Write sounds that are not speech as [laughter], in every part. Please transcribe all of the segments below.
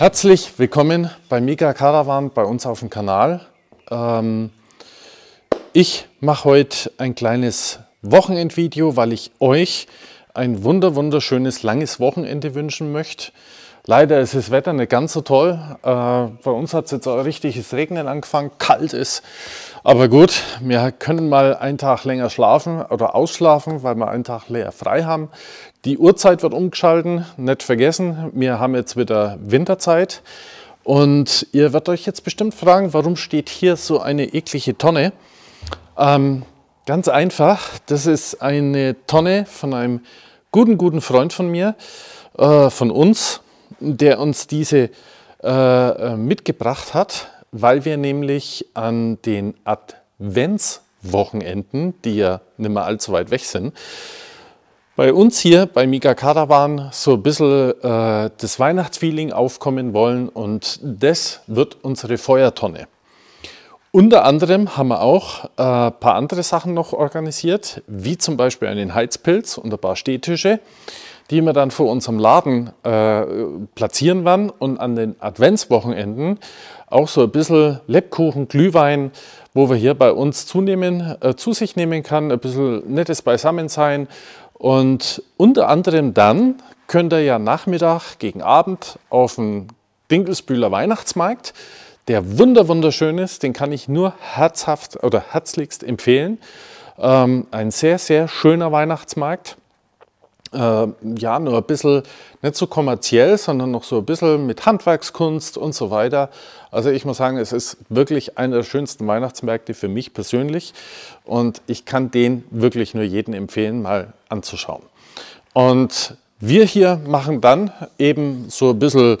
Herzlich willkommen bei Mega Caravan bei uns auf dem Kanal. Ähm, ich mache heute ein kleines Wochenendvideo, weil ich euch ein wunder wunderschönes langes Wochenende wünschen möchte. Leider ist das Wetter nicht ganz so toll. Äh, bei uns hat es jetzt auch richtiges Regnen angefangen, kalt ist. Aber gut, wir können mal einen Tag länger schlafen oder ausschlafen, weil wir einen Tag leer frei haben. Die Uhrzeit wird umgeschalten, nicht vergessen, wir haben jetzt wieder Winterzeit. Und ihr werdet euch jetzt bestimmt fragen, warum steht hier so eine eklige Tonne? Ähm, ganz einfach, das ist eine Tonne von einem guten, guten Freund von mir, äh, von uns der uns diese äh, äh, mitgebracht hat, weil wir nämlich an den Adventswochenenden, die ja nicht mehr allzu weit weg sind, bei uns hier bei Mika Caravan so ein bisschen äh, das Weihnachtsfeeling aufkommen wollen und das wird unsere Feuertonne. Unter anderem haben wir auch ein äh, paar andere Sachen noch organisiert, wie zum Beispiel einen Heizpilz und ein paar Stehtische die wir dann vor unserem Laden äh, platzieren werden und an den Adventswochenenden auch so ein bisschen Lebkuchen, Glühwein, wo wir hier bei uns zunehmen, äh, zu sich nehmen kann, ein bisschen nettes Beisammensein. Und unter anderem dann könnt ihr ja Nachmittag gegen Abend auf dem Dinkelsbühler Weihnachtsmarkt, der wunder wunderschön ist, den kann ich nur herzhaft oder herzlichst empfehlen. Ähm, ein sehr, sehr schöner Weihnachtsmarkt äh, ja, nur ein bisschen, nicht so kommerziell, sondern noch so ein bisschen mit Handwerkskunst und so weiter. Also ich muss sagen, es ist wirklich einer der schönsten Weihnachtsmärkte für mich persönlich und ich kann den wirklich nur jedem empfehlen, mal anzuschauen. Und wir hier machen dann eben so ein bisschen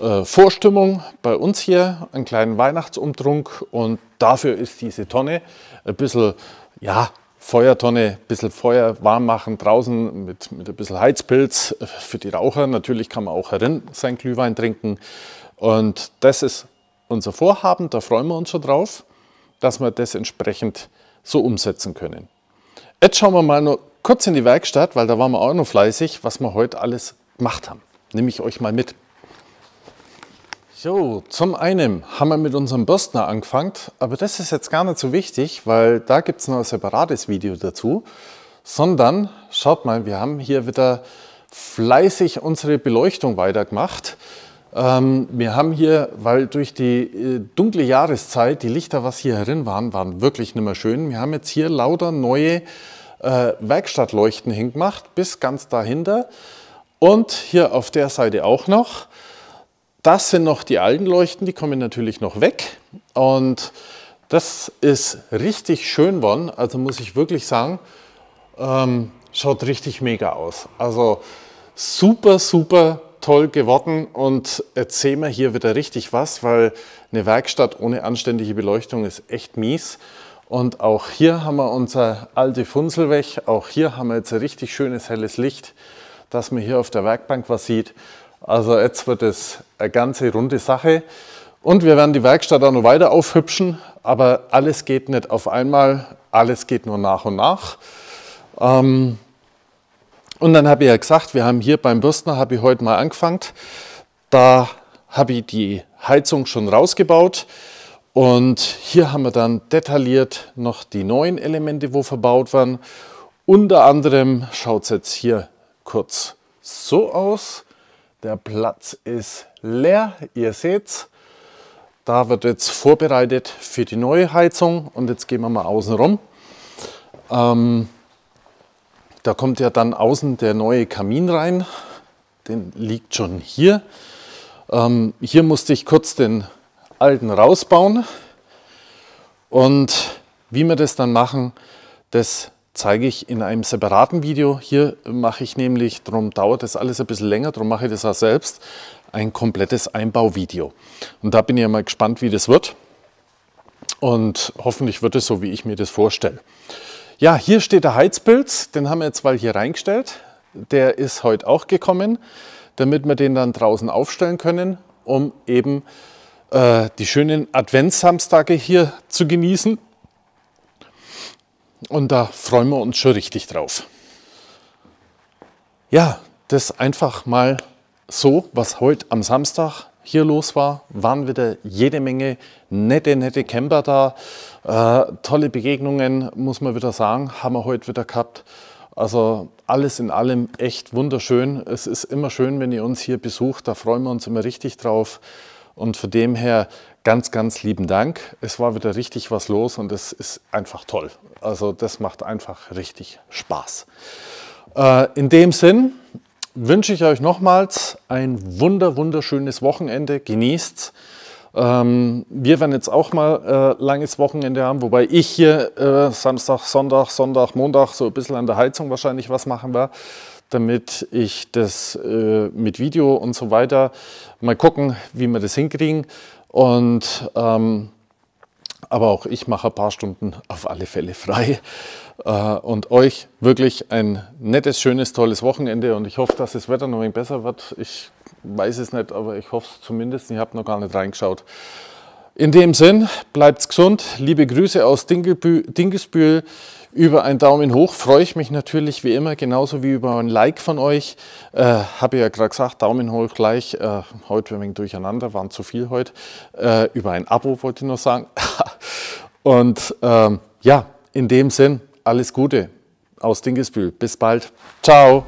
äh, Vorstimmung bei uns hier, einen kleinen Weihnachtsumtrunk und dafür ist diese Tonne ein bisschen, ja, Feuertonne, ein bisschen Feuer warm machen draußen mit, mit ein bisschen Heizpilz für die Raucher. Natürlich kann man auch herin sein Glühwein trinken. Und das ist unser Vorhaben, da freuen wir uns schon drauf, dass wir das entsprechend so umsetzen können. Jetzt schauen wir mal nur kurz in die Werkstatt, weil da waren wir auch noch fleißig, was wir heute alles gemacht haben. Nehme ich euch mal mit. So, zum einen haben wir mit unserem Bürstner angefangen, aber das ist jetzt gar nicht so wichtig, weil da gibt es noch ein separates Video dazu, sondern schaut mal, wir haben hier wieder fleißig unsere Beleuchtung weitergemacht. Ähm, wir haben hier, weil durch die äh, dunkle Jahreszeit die Lichter, was hier herin waren, waren wirklich nicht mehr schön. Wir haben jetzt hier lauter neue äh, Werkstattleuchten hingemacht, bis ganz dahinter und hier auf der Seite auch noch. Das sind noch die alten Leuchten, die kommen natürlich noch weg. Und das ist richtig schön geworden. Also muss ich wirklich sagen, ähm, schaut richtig mega aus. Also super, super toll geworden und jetzt sehen wir hier wieder richtig was, weil eine Werkstatt ohne anständige Beleuchtung ist echt mies. Und auch hier haben wir unser alte Funzel weg. Auch hier haben wir jetzt ein richtig schönes helles Licht, dass man hier auf der Werkbank was sieht. Also jetzt wird es eine ganze runde Sache. Und wir werden die Werkstatt auch noch weiter aufhübschen, aber alles geht nicht auf einmal, alles geht nur nach und nach. Ähm, und dann habe ich ja gesagt, wir haben hier beim Bürstner, habe ich heute mal angefangen, da habe ich die Heizung schon rausgebaut und hier haben wir dann detailliert noch die neuen Elemente, wo verbaut waren. Unter anderem schaut es jetzt hier kurz so aus. Der Platz ist leer, ihr seht's. Da wird jetzt vorbereitet für die neue Heizung und jetzt gehen wir mal außen rum. Ähm, da kommt ja dann außen der neue Kamin rein. Den liegt schon hier. Ähm, hier musste ich kurz den alten rausbauen. Und wie wir das dann machen, das zeige ich in einem separaten Video. Hier mache ich nämlich, darum dauert das alles ein bisschen länger, darum mache ich das auch selbst, ein komplettes Einbauvideo. Und da bin ich mal gespannt, wie das wird. Und hoffentlich wird es so, wie ich mir das vorstelle. Ja, hier steht der Heizpilz, den haben wir jetzt mal hier reingestellt. Der ist heute auch gekommen, damit wir den dann draußen aufstellen können, um eben äh, die schönen Adventssamstage hier zu genießen und da freuen wir uns schon richtig drauf. Ja, das einfach mal so, was heute am Samstag hier los war, waren wieder jede Menge nette, nette Camper da. Äh, tolle Begegnungen, muss man wieder sagen, haben wir heute wieder gehabt. Also alles in allem echt wunderschön. Es ist immer schön, wenn ihr uns hier besucht, da freuen wir uns immer richtig drauf. Und von dem her ganz, ganz lieben Dank. Es war wieder richtig was los und es ist einfach toll. Also das macht einfach richtig Spaß. Äh, in dem Sinn wünsche ich euch nochmals ein wunder, wunderschönes Wochenende. Genießt's. Ähm, wir werden jetzt auch mal äh, langes Wochenende haben, wobei ich hier äh, Samstag, Sonntag, Sonntag, Montag so ein bisschen an der Heizung wahrscheinlich was machen werde damit ich das äh, mit Video und so weiter mal gucken, wie wir das hinkriegen. Und ähm, aber auch ich mache ein paar Stunden auf alle Fälle frei. Äh, und euch wirklich ein nettes, schönes, tolles Wochenende. Und ich hoffe, dass das Wetter noch ein bisschen besser wird. Ich weiß es nicht, aber ich hoffe es zumindest. Ich habe noch gar nicht reingeschaut. In dem Sinn, bleibt's gesund. Liebe Grüße aus Dingesbühl. Über einen Daumen hoch freue ich mich natürlich wie immer, genauso wie über ein Like von euch. Äh, Habe ja gerade gesagt, Daumen hoch gleich. Äh, heute ein wenig durcheinander, waren zu viel heute. Äh, über ein Abo wollte ich noch sagen. [laughs] Und ähm, ja, in dem Sinn, alles Gute aus Dingesbühl. Bis bald. Ciao.